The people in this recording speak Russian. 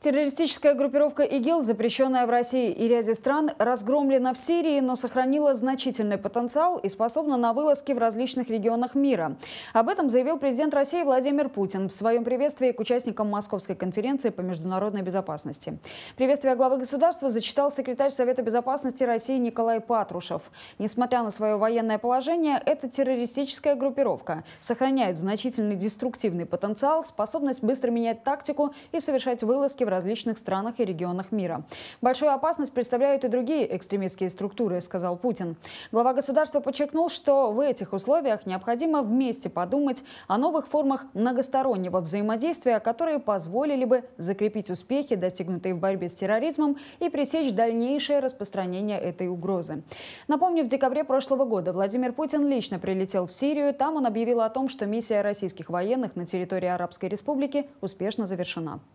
Террористическая группировка ИГИЛ, запрещенная в России и ряде стран, разгромлена в Сирии, но сохранила значительный потенциал и способна на вылазки в различных регионах мира. Об этом заявил президент России Владимир Путин в своем приветствии к участникам Московской конференции по международной безопасности. Приветствие главы государства зачитал секретарь Совета безопасности России Николай Патрушев. Несмотря на свое военное положение, эта террористическая группировка сохраняет значительный деструктивный потенциал, способность быстро менять тактику и совершать вылазки в различных странах и регионах мира. Большую опасность представляют и другие экстремистские структуры, сказал Путин. Глава государства подчеркнул, что в этих условиях необходимо вместе подумать о новых формах многостороннего взаимодействия, которые позволили бы закрепить успехи, достигнутые в борьбе с терроризмом, и пресечь дальнейшее распространение этой угрозы. Напомню, в декабре прошлого года Владимир Путин лично прилетел в Сирию. Там он объявил о том, что миссия российских военных на территории Арабской Республики успешно завершена.